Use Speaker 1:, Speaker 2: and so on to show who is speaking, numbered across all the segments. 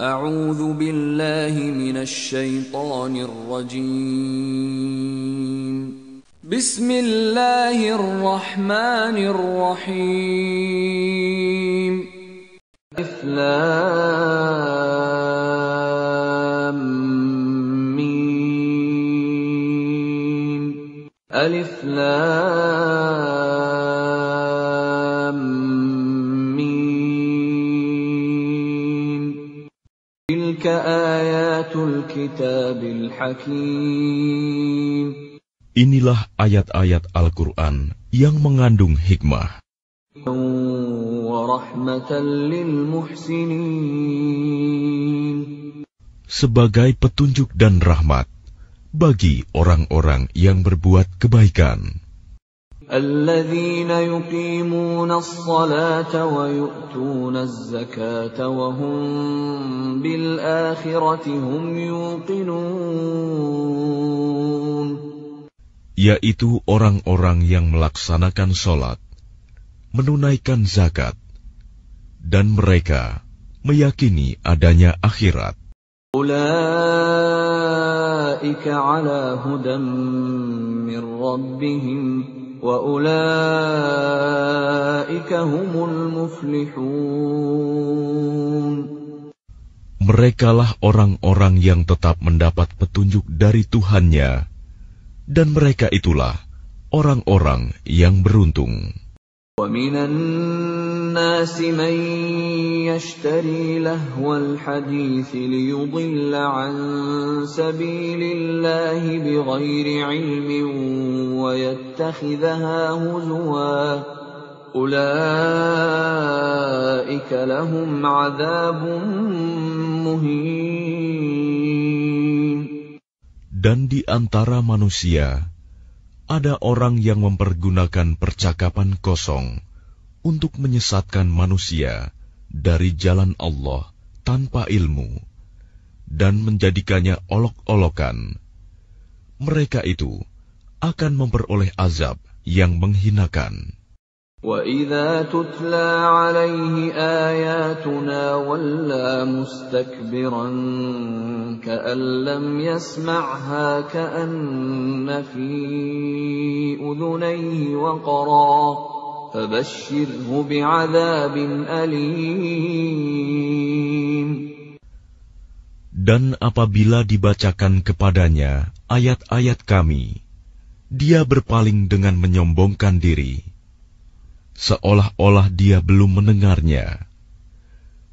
Speaker 1: أعوذ بالله من الشيطان الرجيم بسم الله الرحمن الرحيم الإفلام ميم
Speaker 2: Inilah ayat-ayat Al-Quran yang mengandung hikmah sebagai petunjuk dan rahmat bagi orang-orang yang berbuat kebaikan.
Speaker 1: الذين يقيمون الصلاة ويؤتون الزكاة وهم بالآخرة هم يوقنون
Speaker 2: yaitu orang-orang yang melaksanakan sholat, menunaikan zakat, dan mereka meyakini adanya akhirat.
Speaker 1: Ulaika ala hudam min rabbihim
Speaker 2: Merekalah orang-orang yang tetap mendapat petunjuk dari Tuhannya, dan mereka itulah orang-orang yang beruntung.
Speaker 1: النَّاسِ مَن يشتري لَهْوَ الْحَدِيثِ ليضل عن سبيل الله بغير عِلْمٍ ويتخذها هُزُوًا أولئك لهم عذاب
Speaker 2: مهين. Dan di antara manusia, ada orang yang mempergunakan percakapan kosong untuk menyesatkan manusia dari jalan Allah tanpa ilmu dan menjadikannya olok-olokan. Mereka itu akan memperoleh azab yang menghinakan.
Speaker 1: وَإِذَا تُتْلَى عَلَيْهِ آيَاتُنَا وَلَّى مُسْتَكْبِرًا كَأَن لَّمْ يَسْمَعْهَا كَأَنَّ فِي أُذُنَيْهِ وَقْرًا
Speaker 2: dan apabila dibacakan kepadanya ayat-ayat kami, dia berpaling dengan menyombongkan diri, seolah-olah dia belum mendengarnya.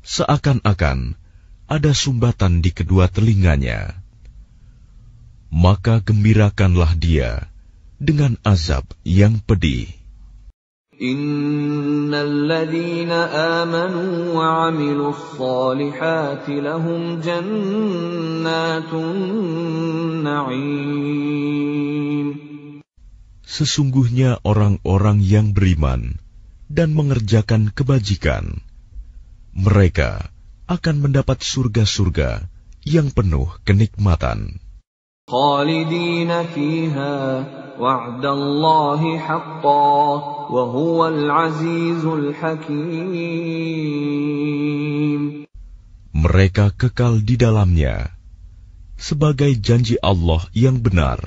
Speaker 2: Seakan-akan ada sumbatan di kedua telinganya. Maka gembirakanlah dia dengan azab yang pedih.
Speaker 1: Sesungguhnya
Speaker 2: orang-orang yang beriman dan mengerjakan kebajikan, mereka akan mendapat surga-surga yang penuh kenikmatan.
Speaker 1: خالدين فيها وعد الله حقا وهو العزيز الحكيم
Speaker 2: Mereka kekal di dalamnya sebagai janji Allah yang benar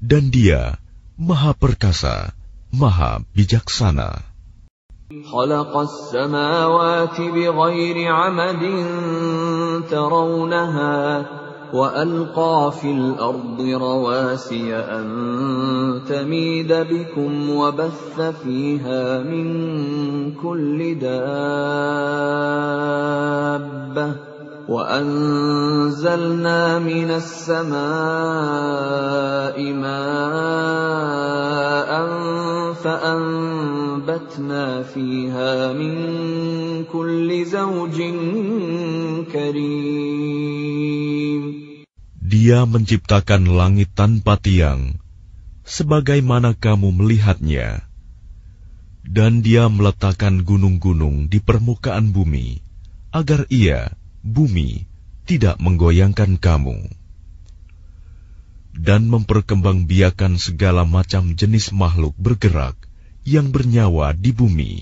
Speaker 2: dan Dia Maha Perkasa Maha Bijaksana
Speaker 1: خلق السماوات بغير عمد ترونها والقى في الارض رواسي ان تميد بكم وبث فيها من كل دابه وانزلنا من السماء ماء فانبتنا فيها من كل زوج كريم
Speaker 2: Dia menciptakan langit tanpa tiang, sebagaimana kamu melihatnya, dan Dia meletakkan gunung-gunung di permukaan bumi, agar Ia, bumi, tidak menggoyangkan kamu, dan memperkembangbiakan segala macam jenis makhluk bergerak yang bernyawa di bumi.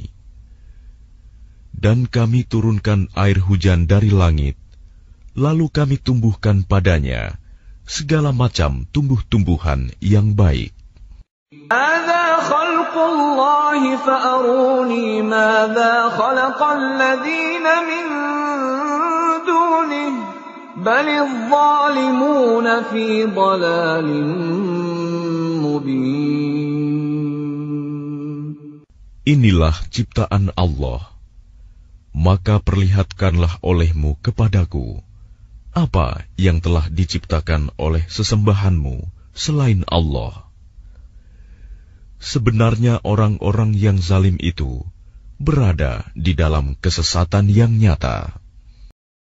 Speaker 2: Dan kami turunkan air hujan dari langit lalu kami tumbuhkan padanya segala macam tumbuh-tumbuhan yang baik. Inilah ciptaan Allah, maka perlihatkanlah olehmu kepadaku apa yang telah diciptakan oleh sesembahanmu selain Allah. Sebenarnya orang-orang yang zalim itu berada di dalam kesesatan yang nyata.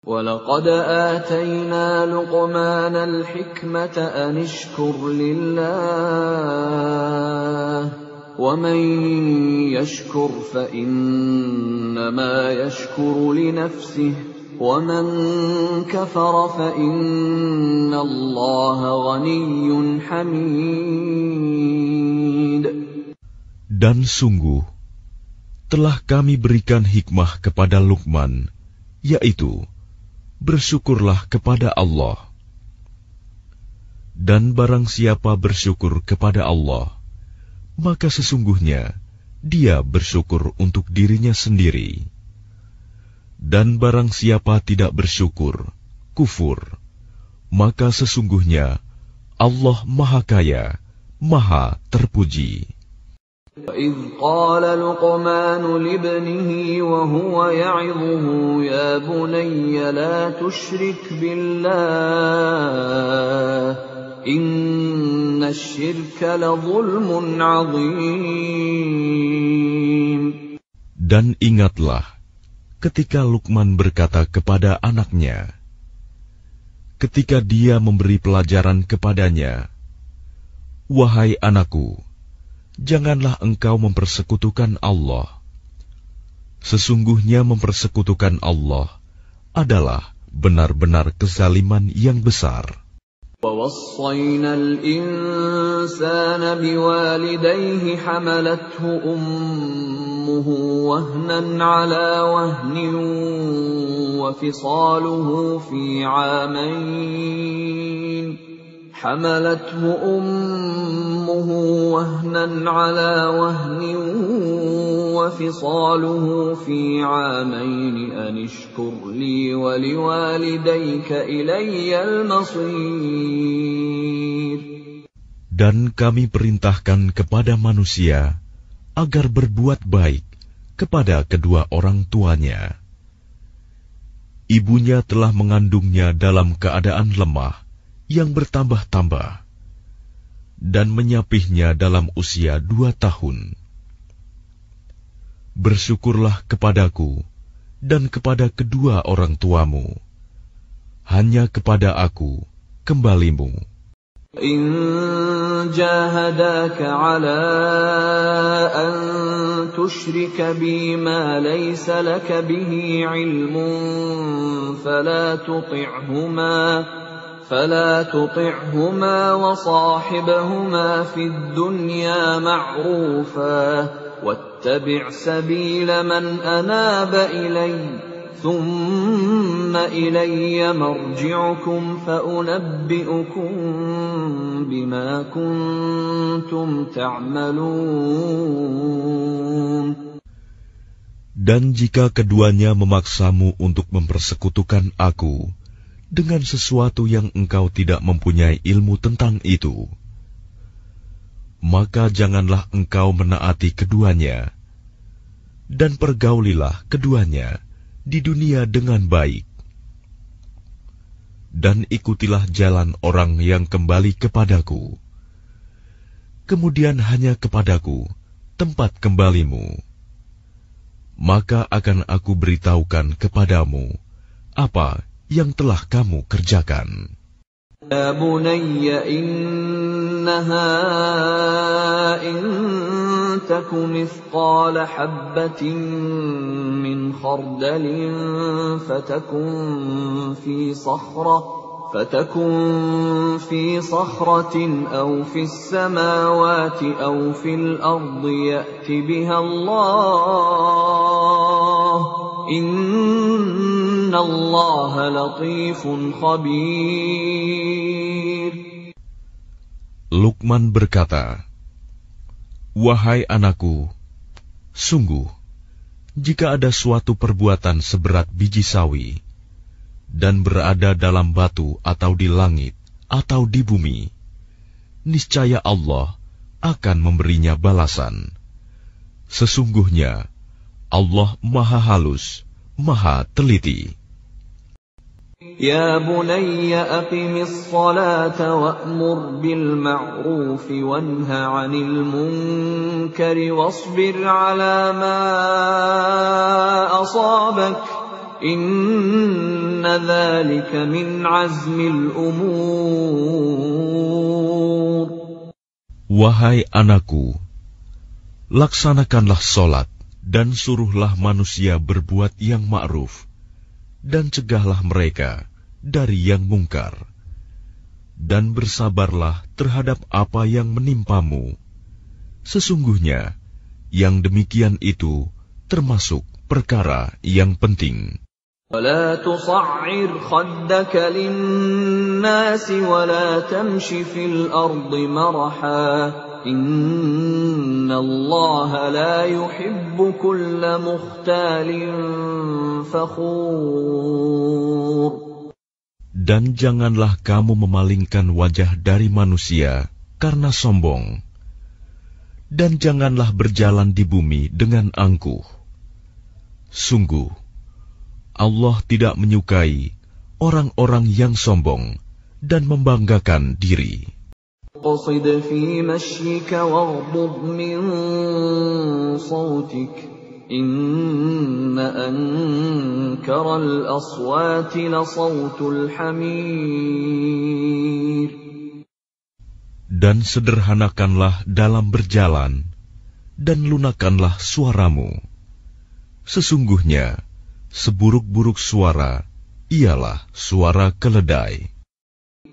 Speaker 1: ولقد آتينا لقمان الحكمة أن اشكر لله ومن يشكر فإنما يشكر لنفسه وَمَنْ كَفَرَ فَإِنَّ اللَّهَ غَنِيٌّ حَمِيدٌ
Speaker 2: Dan sungguh, telah kami berikan hikmah kepada Luqman, yaitu, bersyukurlah kepada Allah. Dan barang siapa bersyukur kepada Allah, maka sesungguhnya dia bersyukur untuk dirinya sendiri. Dan barang siapa tidak bersyukur, kufur, maka sesungguhnya Allah Maha Kaya, Maha Terpuji. Dan ingatlah ketika Lukman berkata kepada anaknya, ketika dia memberi pelajaran kepadanya, "Wahai anakku, janganlah engkau mempersekutukan Allah. Sesungguhnya mempersekutukan Allah adalah benar-benar kezaliman yang besar."
Speaker 1: ووصينا الإنسان بوالديه حملته أمه وهنا على وهن وفصاله في عامين حملته أمه وهنا على وهن وفصاله في عامين أن اشكر لي ولوالديك إلي المصير
Speaker 2: Dan kami perintahkan kepada manusia agar berbuat baik kepada kedua orang tuanya. Ibunya telah mengandungnya dalam keadaan lemah, yang bertambah-tambah dan menyapihnya dalam usia dua tahun. Bersyukurlah kepadaku dan kepada kedua orang tuamu. Hanya kepada aku kembalimu.
Speaker 1: إن جاهداك على أن تشرك بي ما ليس لك به علم فلا تطعهما فلا تطعهما وصاحبهما في الدنيا معروفا واتبع سبيل من اناب الي ثم الي مرجعكم فانبئكم بما كنتم تعملون
Speaker 2: Dan jika keduanya memaksamu untuk mempersekutukan aku, dengan sesuatu yang engkau tidak mempunyai ilmu tentang itu, maka janganlah engkau menaati keduanya, dan pergaulilah keduanya di dunia dengan baik, dan ikutilah jalan orang yang kembali kepadaku. Kemudian hanya kepadaku tempat kembalimu, maka akan aku beritahukan kepadamu apa yang telah kamu kerjakan.
Speaker 1: يا بني إنها إن تك مثقال حبة من خردل فتكن في صخرة فتكن في صخرة أو في السماوات أو في الأرض يأت بها الله إن
Speaker 2: Lukman berkata, Wahai anakku, sungguh, jika ada suatu perbuatan seberat biji sawi, dan berada dalam batu atau di langit atau di bumi, niscaya Allah akan memberinya balasan. Sesungguhnya Allah Maha Halus, Maha Teliti.
Speaker 1: يا بني أقم الصلاة وأمر بالمعروف وانه عن المنكر واصبر على ما أصابك إن ذلك من عزم الأمور
Speaker 2: Wahai anakku, laksanakanlah solat dan suruhlah manusia berbuat yang ma'ruf dan cegahlah mereka dari yang mungkar, dan bersabarlah terhadap apa yang menimpamu. Sesungguhnya, yang demikian itu termasuk perkara yang penting.
Speaker 1: ولا Allah la yuhibbu kulla mukhtalin fakhur.
Speaker 2: Dan janganlah kamu memalingkan wajah dari manusia karena sombong. Dan janganlah berjalan di bumi dengan angkuh. Sungguh, Allah tidak menyukai orang-orang yang sombong dan membanggakan diri.
Speaker 1: وَاقْصِدْ في مَشْيِكَ وَاغْضُضْ من صوتك إن أنكر الأصوات لصوت الحمير
Speaker 2: Dan sederhanakanlah dalam berjalan, dan lunakanlah suaramu. Sesungguhnya, seburuk-buruk suara ialah suara keledai.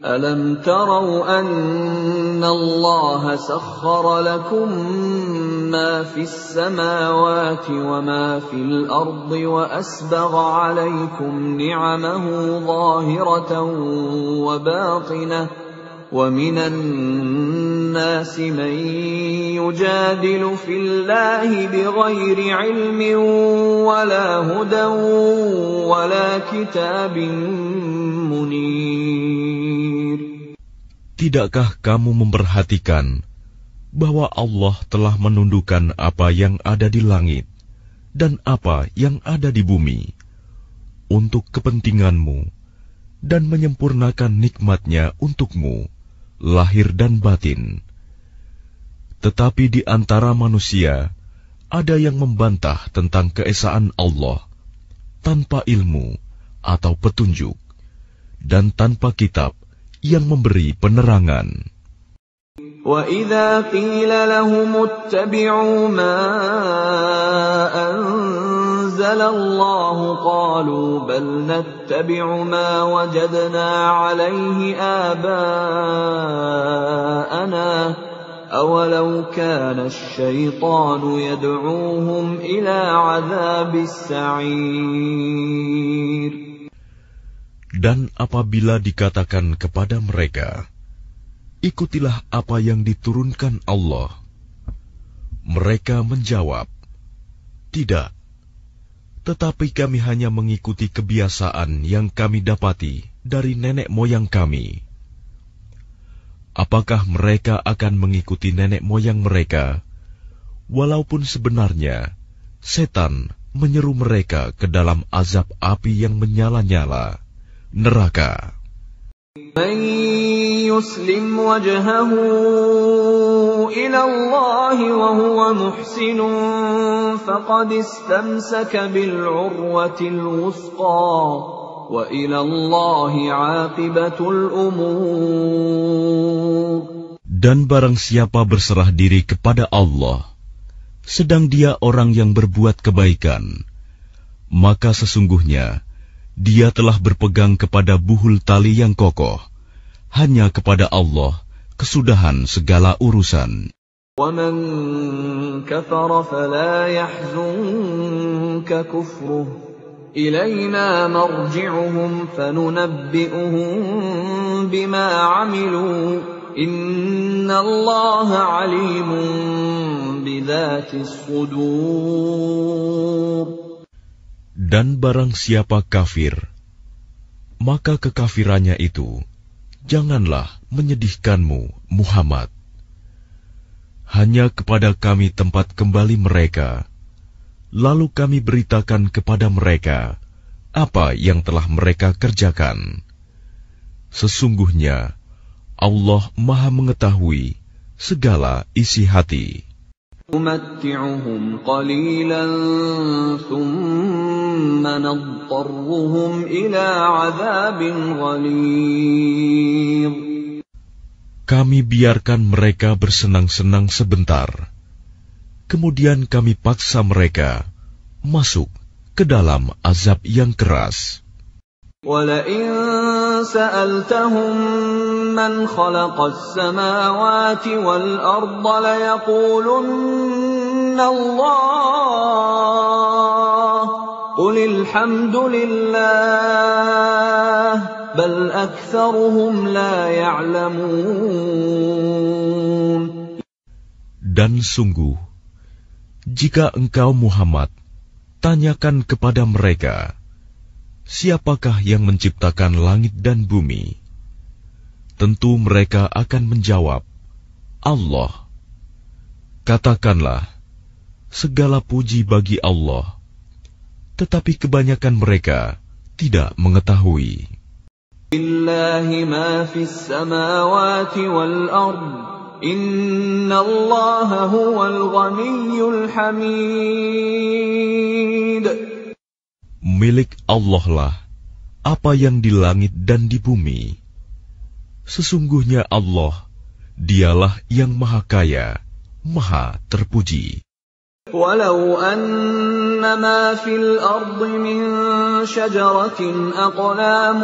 Speaker 1: ألم تروا أن الله سخر لكم ما في السماوات وما في الأرض وأسبغ عليكم نعمه ظاهرة وباطنة ومن الناس من يجادل في الله بغير علم ولا هدى ولا كتاب
Speaker 2: منير Tidakkah kamu memperhatikan bahwa Allah telah menundukkan apa yang ada di langit dan apa yang ada di bumi untuk kepentinganmu dan menyempurnakan nikmatnya untukmu, lahir dan batin. Tetapi di antara manusia ada yang membantah tentang keesaan Allah tanpa ilmu atau petunjuk dan tanpa kitab yang memberi penerangan.
Speaker 1: وَإِذَا قِيلَ لَهُمُ اتَّبِعُوا مَا أَنزَلَ اللَّهُ قَالُوا بَلْ نَتَّبِعُ مَا وَجَدْنَا عَلَيْهِ آبَاءَنَا أَوَلَوْ كَانَ الشَّيْطَانُ يَدْعُوهُمْ إِلَى عَذَابِ السَّعِيرِ
Speaker 2: Dan apabila dikatakan kepada mereka, "Ikutilah apa yang diturunkan Allah," mereka menjawab, "Tidak, tetapi kami hanya mengikuti kebiasaan yang kami dapati dari nenek moyang kami." Apakah mereka akan mengikuti nenek moyang mereka, walaupun sebenarnya setan menyeru mereka ke dalam azab api yang menyala-nyala? neraka. Dan barang siapa berserah diri kepada Allah, sedang dia orang yang berbuat kebaikan, maka sesungguhnya dia telah berpegang kepada buhul tali yang kokoh. Hanya kepada Allah kesudahan segala urusan.
Speaker 1: وَمَنْ كَفَرَ فَلَا يَحْزُنْكَ كُفْرُهُ إِلَيْنَا مَرْجِعُهُمْ فَنُنَبِّئُهُمْ بِمَا عَمِلُوا إِنَّ اللَّهَ عَلِيمٌ بِذَاتِ
Speaker 2: الصُّدُورِ dan barang siapa kafir, maka kekafirannya itu janganlah menyedihkanmu, Muhammad. Hanya kepada kami tempat kembali mereka, lalu kami beritakan kepada mereka apa yang telah mereka kerjakan. Sesungguhnya Allah Maha Mengetahui segala isi hati. Kami biarkan mereka bersenang-senang sebentar. Kemudian kami paksa mereka masuk ke dalam azab yang keras.
Speaker 1: ولئن سألتهم من خلق السماوات والأرض ليقولن الله dan
Speaker 2: sungguh jika engkau Muhammad tanyakan kepada mereka siapakah yang menciptakan langit dan bumi tentu mereka akan menjawab Allah Katakanlah, segala puji bagi Allah tetapi kebanyakan mereka tidak mengetahui. Milik Allah lah apa yang di langit dan di bumi. Sesungguhnya Allah, dialah yang maha kaya, maha terpuji.
Speaker 1: ولو أن ما في الأرض من شجرة أقلام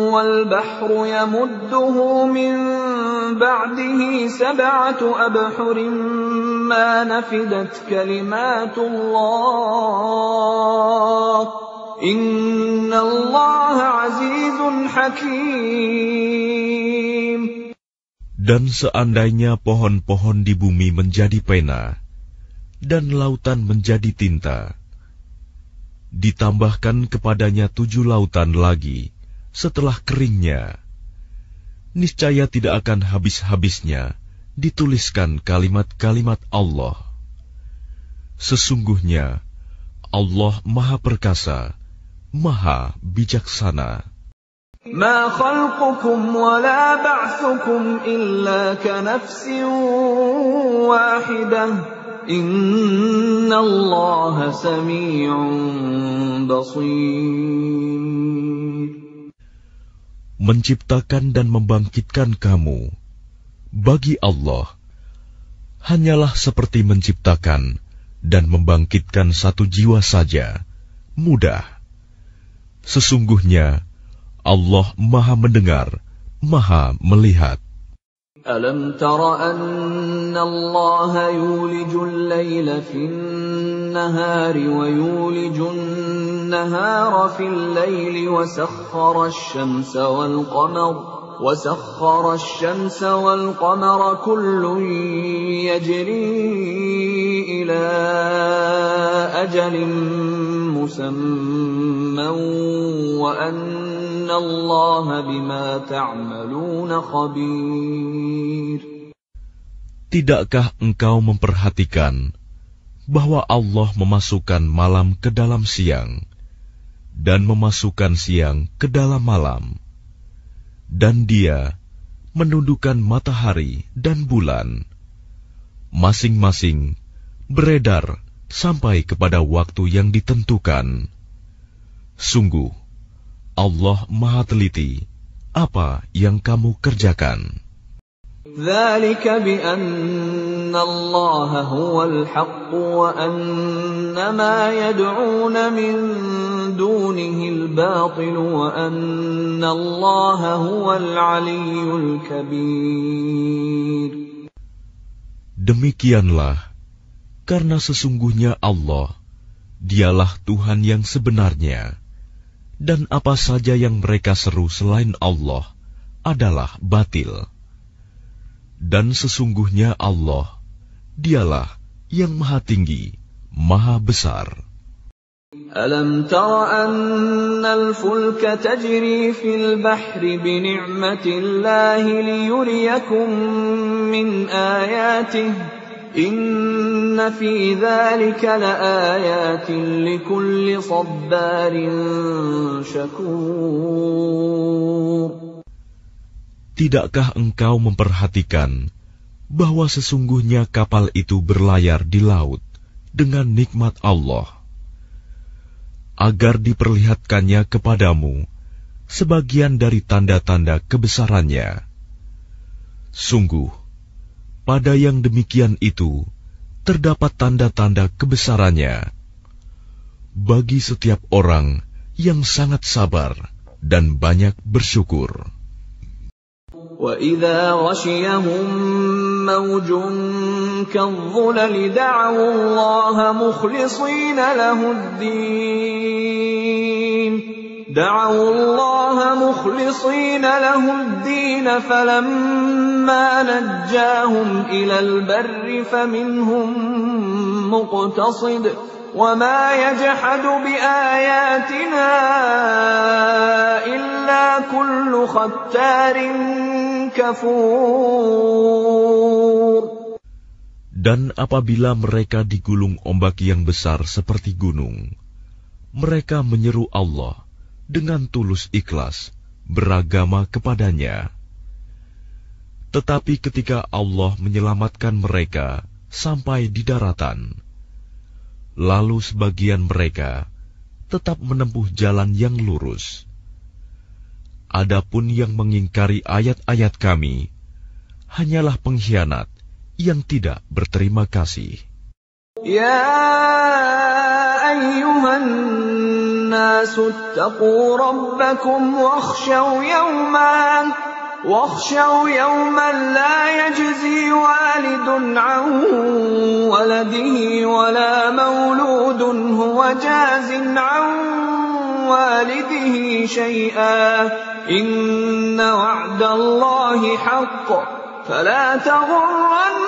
Speaker 1: والبحر يمده من بعده سبعة أبحر ما نفدت كلمات الله إن الله عزيز حكيم
Speaker 2: Dan seandainya pohon-pohon di bumi menjadi pena, dan lautan menjadi tinta. Ditambahkan kepadanya tujuh lautan lagi setelah keringnya. Niscaya tidak akan habis-habisnya dituliskan kalimat-kalimat Allah. Sesungguhnya Allah Maha Perkasa, Maha Bijaksana.
Speaker 1: ما خلقكم Menciptakan
Speaker 2: dan membangkitkan kamu bagi Allah hanyalah seperti menciptakan dan membangkitkan satu jiwa saja. Mudah. Sesungguhnya Allah Maha Mendengar, Maha Melihat.
Speaker 1: ألم تر أن الله يولج الليل في النهار ويولج النهار في الليل وسخر الشمس والقمر وسخر الشمس والقمر كل يجري إلى أجل مسمى وأن
Speaker 2: Tidakkah engkau memperhatikan bahwa Allah memasukkan malam ke dalam siang dan memasukkan siang ke dalam malam dan dia menundukkan matahari dan bulan masing-masing beredar sampai kepada waktu yang ditentukan sungguh Allah Maha Teliti apa yang kamu kerjakan. Demikianlah, karena sesungguhnya Allah, dialah Tuhan yang sebenarnya dan apa saja yang mereka seru selain Allah adalah batil. Dan sesungguhnya Allah, dialah yang maha tinggi, maha besar.
Speaker 1: Alam tara anna al-fulka tajri fil bahri bi ni'matillahi liyuriyakum min ayatihi Inna fi dhalika li kulli sabbarin syakur.
Speaker 2: Tidakkah engkau memperhatikan bahwa sesungguhnya kapal itu berlayar di laut dengan nikmat Allah agar diperlihatkannya kepadamu sebagian dari tanda-tanda kebesarannya. Sungguh, pada yang demikian itu, terdapat tanda-tanda kebesarannya bagi setiap orang yang sangat sabar dan banyak bersyukur.
Speaker 1: وَإِذَا غَشِيَهُم مَّوْجٌ كَالظُّلَلِ دَعَوُا اللَّهَ مُخْلِصِينَ لَهُ الدِّينَ دعوا الله مخلصين له الدين فلما نجاهم إلى البر فمنهم مقتصد وما يجحد بآياتنا إلا كل ختار كفور
Speaker 2: Dan apabila mereka digulung ombak yang besar seperti gunung, mereka menyeru Allah – dengan tulus ikhlas beragama kepadanya. Tetapi ketika Allah menyelamatkan mereka sampai di daratan, lalu sebagian mereka tetap menempuh jalan yang lurus. Adapun yang mengingkari ayat-ayat Kami, hanyalah pengkhianat yang tidak berterima kasih.
Speaker 1: Ya أيها الناس اتقوا ربكم واخشوا يوما واخشوا يوما لا يجزي والد عن ولده ولا مولود هو جاز عن والده شيئا إن وعد الله حق فلا تغرن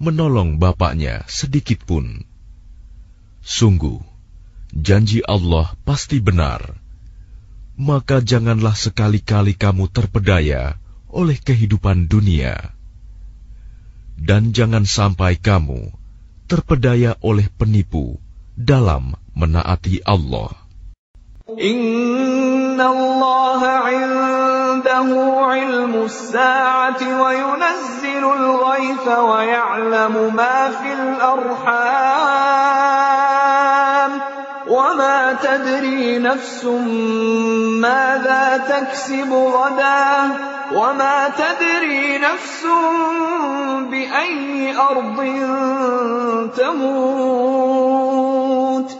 Speaker 2: menolong bapaknya sedikit pun. Sungguh, janji Allah pasti benar. Maka janganlah sekali-kali kamu terpedaya oleh kehidupan dunia. Dan jangan sampai kamu terpedaya oleh penipu dalam menaati Allah.
Speaker 1: Inna Allah عنده علم الساعة وينزل الغيث ويعلم ما في الأرحام وما تدري نفس ماذا تكسب غدا وما تدري نفس بأي أرض تموت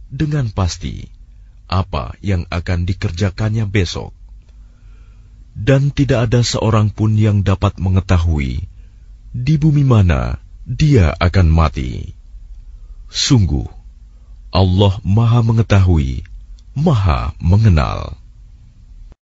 Speaker 2: dengan pasti apa yang akan dikerjakannya besok, dan tidak ada seorang pun yang dapat mengetahui di bumi mana dia akan mati. Sungguh, Allah Maha Mengetahui, Maha Mengenal.